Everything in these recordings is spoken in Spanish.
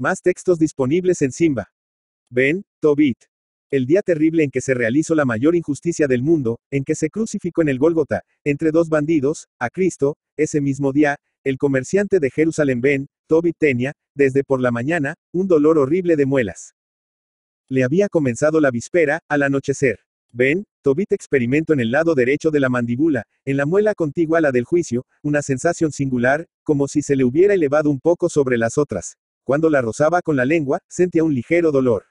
Más textos disponibles en Simba. Ben, Tobit. El día terrible en que se realizó la mayor injusticia del mundo, en que se crucificó en el Gólgota, entre dos bandidos, a Cristo, ese mismo día, el comerciante de Jerusalén Ben, Tobit tenía, desde por la mañana, un dolor horrible de muelas. Le había comenzado la víspera, al anochecer. Ben, Tobit experimentó en el lado derecho de la mandíbula, en la muela contigua a la del juicio, una sensación singular, como si se le hubiera elevado un poco sobre las otras. Cuando la rozaba con la lengua, sentía un ligero dolor.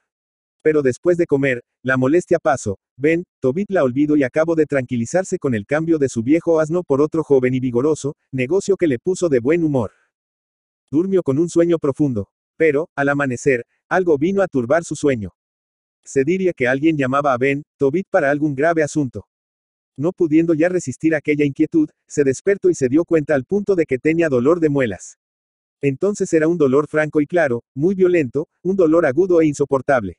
Pero después de comer, la molestia pasó. Ben, Tobit la olvido y acabó de tranquilizarse con el cambio de su viejo asno por otro joven y vigoroso, negocio que le puso de buen humor. Durmió con un sueño profundo. Pero, al amanecer, algo vino a turbar su sueño. Se diría que alguien llamaba a Ben, Tobit para algún grave asunto. No pudiendo ya resistir aquella inquietud, se despertó y se dio cuenta al punto de que tenía dolor de muelas. Entonces era un dolor franco y claro, muy violento, un dolor agudo e insoportable.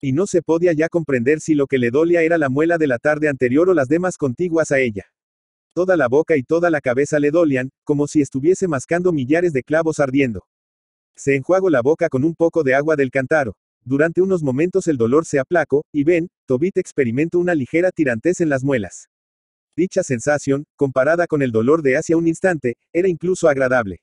Y no se podía ya comprender si lo que le dolía era la muela de la tarde anterior o las demás contiguas a ella. Toda la boca y toda la cabeza le dolían, como si estuviese mascando millares de clavos ardiendo. Se enjuagó la boca con un poco de agua del cantaro. Durante unos momentos el dolor se aplacó, y ven, Tobit experimentó una ligera tirantez en las muelas. Dicha sensación, comparada con el dolor de hace un instante, era incluso agradable.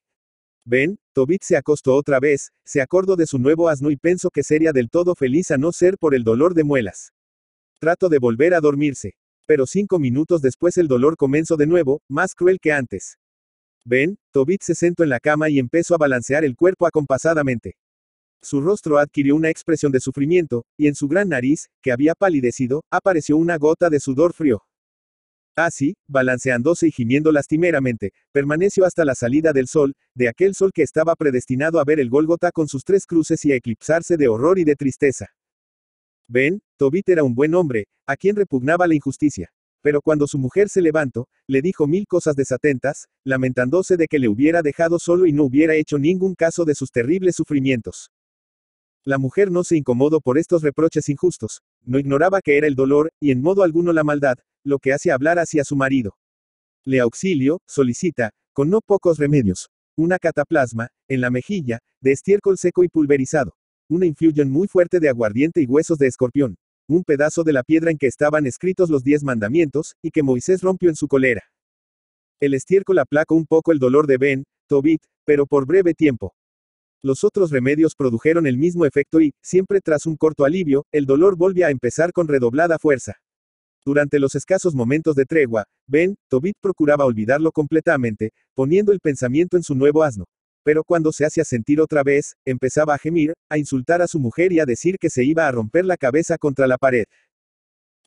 Ben, Tobit se acostó otra vez, se acordó de su nuevo asno y pensó que sería del todo feliz a no ser por el dolor de muelas. Trato de volver a dormirse. Pero cinco minutos después el dolor comenzó de nuevo, más cruel que antes. Ben, Tobit se sentó en la cama y empezó a balancear el cuerpo acompasadamente. Su rostro adquirió una expresión de sufrimiento, y en su gran nariz, que había palidecido, apareció una gota de sudor frío. Así, ah, balanceándose y gimiendo lastimeramente, permaneció hasta la salida del sol, de aquel sol que estaba predestinado a ver el Gólgota con sus tres cruces y a eclipsarse de horror y de tristeza. Ven, Tobit era un buen hombre, a quien repugnaba la injusticia. Pero cuando su mujer se levantó, le dijo mil cosas desatentas, lamentándose de que le hubiera dejado solo y no hubiera hecho ningún caso de sus terribles sufrimientos. La mujer no se incomodó por estos reproches injustos, no ignoraba que era el dolor, y en modo alguno la maldad, lo que hace hablar hacia su marido. Le auxilio, solicita, con no pocos remedios. Una cataplasma, en la mejilla, de estiércol seco y pulverizado. Una infusión muy fuerte de aguardiente y huesos de escorpión. Un pedazo de la piedra en que estaban escritos los diez mandamientos, y que Moisés rompió en su colera. El estiércol aplaca un poco el dolor de Ben, Tobit, pero por breve tiempo. Los otros remedios produjeron el mismo efecto y, siempre tras un corto alivio, el dolor volvió a empezar con redoblada fuerza. Durante los escasos momentos de tregua, Ben, Tobit procuraba olvidarlo completamente, poniendo el pensamiento en su nuevo asno. Pero cuando se hacía sentir otra vez, empezaba a gemir, a insultar a su mujer y a decir que se iba a romper la cabeza contra la pared.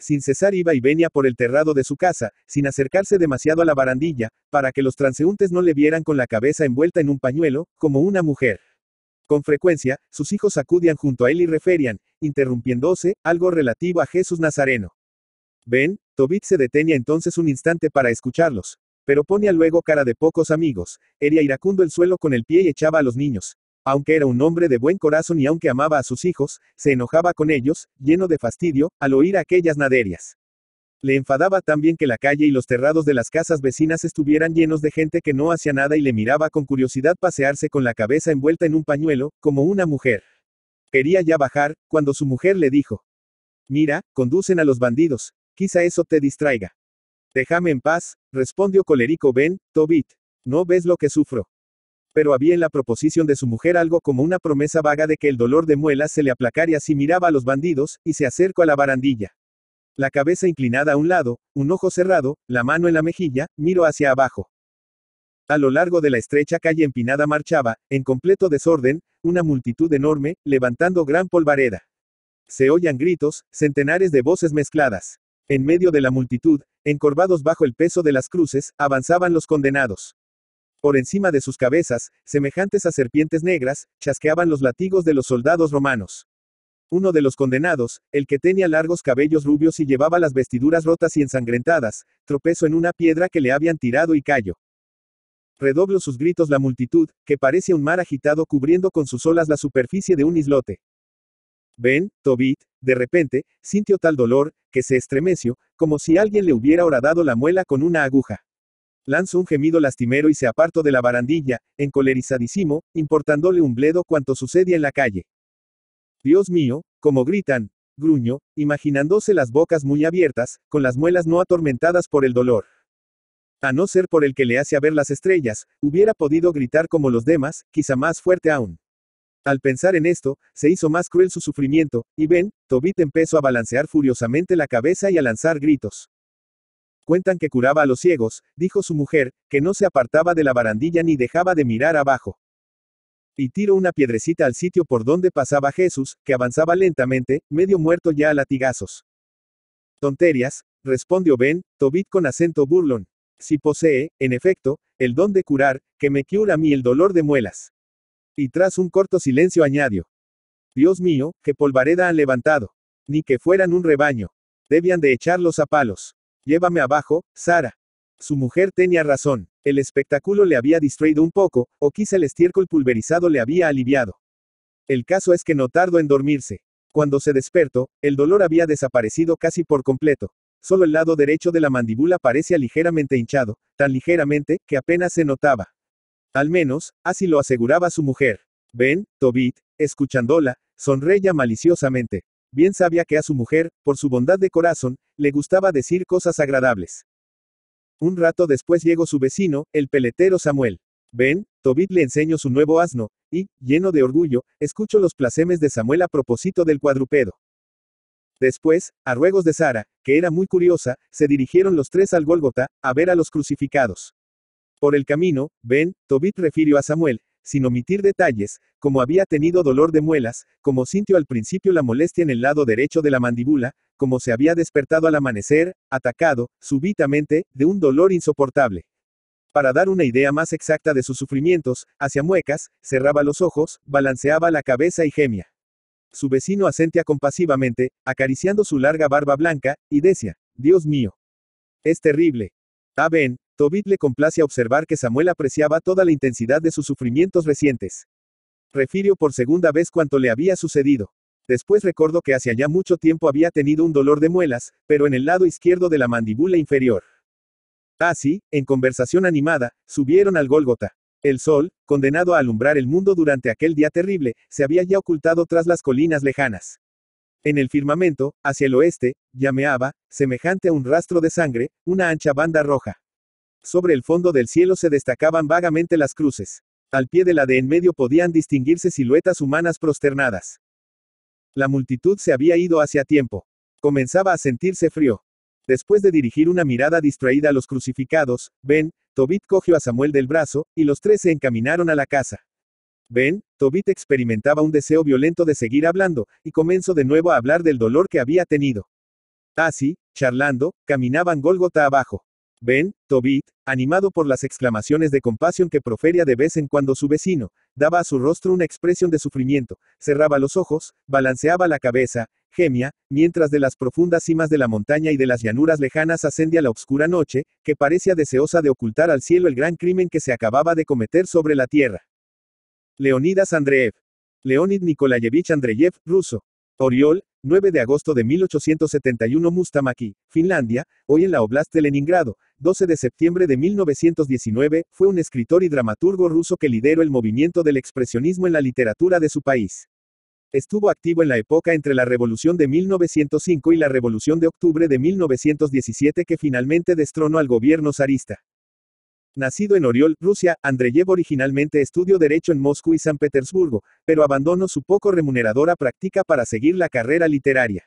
Sin cesar iba y venía por el terrado de su casa, sin acercarse demasiado a la barandilla, para que los transeúntes no le vieran con la cabeza envuelta en un pañuelo, como una mujer. Con frecuencia, sus hijos acudían junto a él y referían, interrumpiéndose, algo relativo a Jesús Nazareno. Ven, Tobit se detenía entonces un instante para escucharlos, pero ponía luego cara de pocos amigos, hería iracundo el suelo con el pie y echaba a los niños. Aunque era un hombre de buen corazón y aunque amaba a sus hijos, se enojaba con ellos, lleno de fastidio, al oír aquellas naderias. Le enfadaba también que la calle y los terrados de las casas vecinas estuvieran llenos de gente que no hacía nada y le miraba con curiosidad pasearse con la cabeza envuelta en un pañuelo, como una mujer. Quería ya bajar, cuando su mujer le dijo, Mira, conducen a los bandidos, quizá eso te distraiga. Déjame en paz, respondió colérico Ben, Tobit, no ves lo que sufro. Pero había en la proposición de su mujer algo como una promesa vaga de que el dolor de muelas se le aplacaría si miraba a los bandidos, y se acercó a la barandilla la cabeza inclinada a un lado, un ojo cerrado, la mano en la mejilla, miro hacia abajo. A lo largo de la estrecha calle empinada marchaba, en completo desorden, una multitud enorme, levantando gran polvareda. Se oían gritos, centenares de voces mezcladas. En medio de la multitud, encorvados bajo el peso de las cruces, avanzaban los condenados. Por encima de sus cabezas, semejantes a serpientes negras, chasqueaban los latigos de los soldados romanos. Uno de los condenados, el que tenía largos cabellos rubios y llevaba las vestiduras rotas y ensangrentadas, tropezó en una piedra que le habían tirado y cayó. Redobló sus gritos la multitud, que parece un mar agitado cubriendo con sus olas la superficie de un islote. Ven, Tobit, de repente, sintió tal dolor, que se estremeció, como si alguien le hubiera horadado la muela con una aguja. Lanzó un gemido lastimero y se apartó de la barandilla, encolerizadísimo, importándole un bledo cuanto sucedía en la calle. Dios mío, como gritan, gruño, imaginándose las bocas muy abiertas, con las muelas no atormentadas por el dolor. A no ser por el que le hace a ver las estrellas, hubiera podido gritar como los demás, quizá más fuerte aún. Al pensar en esto, se hizo más cruel su sufrimiento, y ven, Tobit empezó a balancear furiosamente la cabeza y a lanzar gritos. Cuentan que curaba a los ciegos, dijo su mujer, que no se apartaba de la barandilla ni dejaba de mirar abajo y tiro una piedrecita al sitio por donde pasaba Jesús, que avanzaba lentamente, medio muerto ya a latigazos. Tonterías, respondió Ben, Tobit con acento burlón. Si posee, en efecto, el don de curar, que me cura a mí el dolor de muelas. Y tras un corto silencio añadió. Dios mío, qué polvareda han levantado. Ni que fueran un rebaño. Debían de echarlos a palos. Llévame abajo, Sara. Su mujer tenía razón. El espectáculo le había distraído un poco, o quizá el estiércol pulverizado le había aliviado. El caso es que no tardó en dormirse. Cuando se despertó, el dolor había desaparecido casi por completo. Solo el lado derecho de la mandíbula parecía ligeramente hinchado, tan ligeramente, que apenas se notaba. Al menos, así lo aseguraba su mujer. Ben, Tobit, escuchándola, sonreía maliciosamente. Bien sabía que a su mujer, por su bondad de corazón, le gustaba decir cosas agradables. Un rato después llegó su vecino, el peletero Samuel. Ven, Tobit le enseñó su nuevo asno, y, lleno de orgullo, escucho los placemes de Samuel a propósito del cuadrupedo. Después, a ruegos de Sara, que era muy curiosa, se dirigieron los tres al Gólgota, a ver a los crucificados. Por el camino, Ben, Tobit refirió a Samuel, sin omitir detalles, como había tenido dolor de muelas, como sintió al principio la molestia en el lado derecho de la mandíbula, como se había despertado al amanecer, atacado, súbitamente, de un dolor insoportable. Para dar una idea más exacta de sus sufrimientos, hacia muecas, cerraba los ojos, balanceaba la cabeza y gemía. Su vecino asentía compasivamente, acariciando su larga barba blanca, y decía, Dios mío. Es terrible. A ah, ben, Tobit le complace observar que Samuel apreciaba toda la intensidad de sus sufrimientos recientes. Refirió por segunda vez cuanto le había sucedido. Después recordó que hacia ya mucho tiempo había tenido un dolor de muelas, pero en el lado izquierdo de la mandíbula inferior. Así, ah, en conversación animada, subieron al Gólgota. El sol, condenado a alumbrar el mundo durante aquel día terrible, se había ya ocultado tras las colinas lejanas. En el firmamento, hacia el oeste, llameaba, semejante a un rastro de sangre, una ancha banda roja. Sobre el fondo del cielo se destacaban vagamente las cruces. Al pie de la de en medio podían distinguirse siluetas humanas prosternadas. La multitud se había ido hacia tiempo. Comenzaba a sentirse frío. Después de dirigir una mirada distraída a los crucificados, Ben, Tobit cogió a Samuel del brazo, y los tres se encaminaron a la casa. Ben, Tobit experimentaba un deseo violento de seguir hablando, y comenzó de nuevo a hablar del dolor que había tenido. Así, charlando, caminaban Golgota abajo. Ben, Tobit, animado por las exclamaciones de compasión que profería de vez en cuando su vecino, daba a su rostro una expresión de sufrimiento, cerraba los ojos, balanceaba la cabeza, gemia, mientras de las profundas cimas de la montaña y de las llanuras lejanas ascendía la oscura noche, que parecía deseosa de ocultar al cielo el gran crimen que se acababa de cometer sobre la tierra. Leonidas Andreev. Leonid Nikolayevich Andreyev, ruso. Oriol, 9 de agosto de 1871 Mustamaki, Finlandia, hoy en la Oblast de Leningrado, 12 de septiembre de 1919, fue un escritor y dramaturgo ruso que lideró el movimiento del expresionismo en la literatura de su país. Estuvo activo en la época entre la Revolución de 1905 y la Revolución de Octubre de 1917 que finalmente destronó al gobierno zarista. Nacido en Oriol, Rusia, Andreyev originalmente estudió Derecho en Moscú y San Petersburgo, pero abandonó su poco remuneradora práctica para seguir la carrera literaria.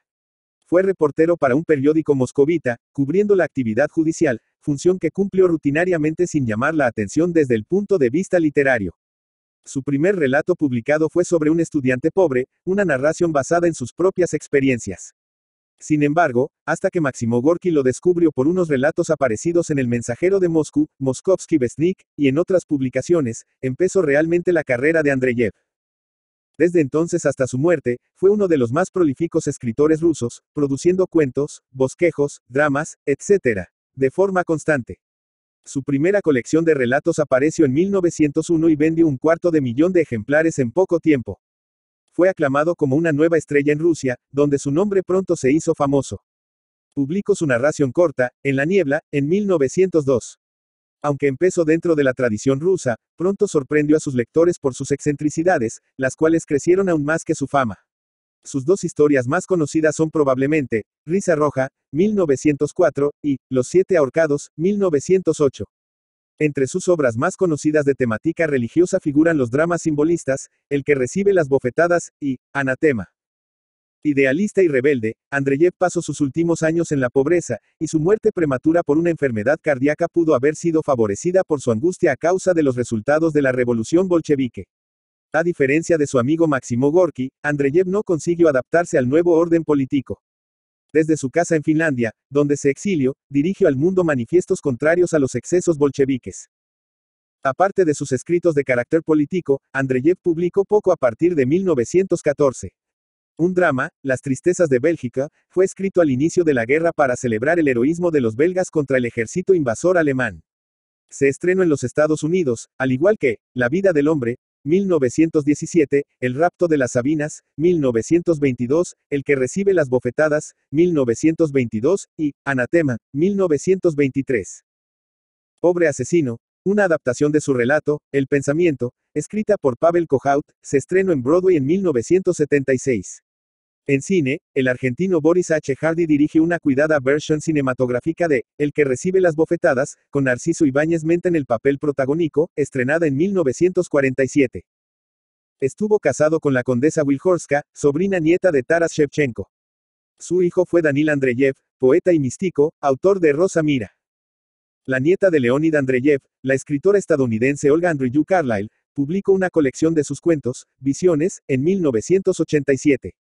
Fue reportero para un periódico moscovita, cubriendo la actividad judicial, función que cumplió rutinariamente sin llamar la atención desde el punto de vista literario. Su primer relato publicado fue sobre un estudiante pobre, una narración basada en sus propias experiencias. Sin embargo, hasta que Máximo Gorky lo descubrió por unos relatos aparecidos en El Mensajero de Moscú, Moskovsky Vesnik, y en otras publicaciones, empezó realmente la carrera de Andreyev. Desde entonces hasta su muerte, fue uno de los más prolíficos escritores rusos, produciendo cuentos, bosquejos, dramas, etc., de forma constante. Su primera colección de relatos apareció en 1901 y vendió un cuarto de millón de ejemplares en poco tiempo fue aclamado como una nueva estrella en Rusia, donde su nombre pronto se hizo famoso. Publicó su narración corta, En la niebla, en 1902. Aunque empezó dentro de la tradición rusa, pronto sorprendió a sus lectores por sus excentricidades, las cuales crecieron aún más que su fama. Sus dos historias más conocidas son probablemente, Risa Roja, 1904, y Los Siete Ahorcados, 1908. Entre sus obras más conocidas de temática religiosa figuran los dramas simbolistas, El que recibe las bofetadas, y Anatema. Idealista y rebelde, Andreyev pasó sus últimos años en la pobreza, y su muerte prematura por una enfermedad cardíaca pudo haber sido favorecida por su angustia a causa de los resultados de la revolución bolchevique. A diferencia de su amigo Máximo Gorky, Andreyev no consiguió adaptarse al nuevo orden político desde su casa en Finlandia, donde se exilió, dirigió al mundo manifiestos contrarios a los excesos bolcheviques. Aparte de sus escritos de carácter político, Andreyev publicó poco a partir de 1914. Un drama, Las Tristezas de Bélgica, fue escrito al inicio de la guerra para celebrar el heroísmo de los belgas contra el ejército invasor alemán. Se estrenó en los Estados Unidos, al igual que La vida del hombre, 1917, El rapto de las Sabinas, 1922, El que recibe las bofetadas, 1922, y Anatema, 1923. Pobre asesino, una adaptación de su relato, El pensamiento, escrita por Pavel Kohout, se estrenó en Broadway en 1976. En cine, el argentino Boris H. Hardy dirige una cuidada versión cinematográfica de El que recibe las bofetadas, con Narciso Ibáñez Menta en el papel protagónico, estrenada en 1947. Estuvo casado con la condesa Wilhorska, sobrina nieta de Taras Shevchenko. Su hijo fue Danil Andreyev, poeta y místico, autor de Rosa Mira. La nieta de Leonid Andreyev, la escritora estadounidense Olga Andrew Carlyle, publicó una colección de sus cuentos, Visiones, en 1987.